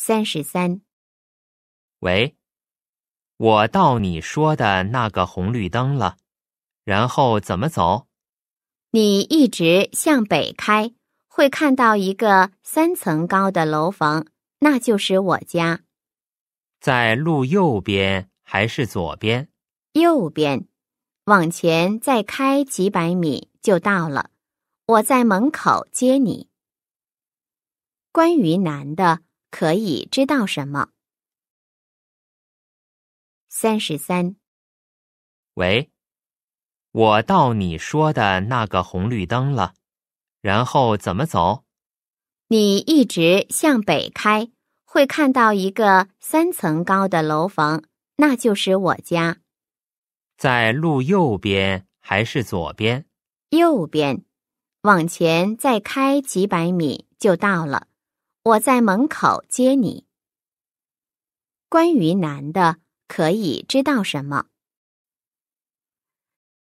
三十三，喂，我到你说的那个红绿灯了，然后怎么走？你一直向北开，会看到一个三层高的楼房，那就是我家。在路右边还是左边？右边，往前再开几百米就到了。我在门口接你。关于男的。可以知道什么？三十三。喂，我到你说的那个红绿灯了，然后怎么走？你一直向北开，会看到一个三层高的楼房，那就是我家。在路右边还是左边？右边，往前再开几百米就到了。我在门口接你。关于男的，可以知道什么？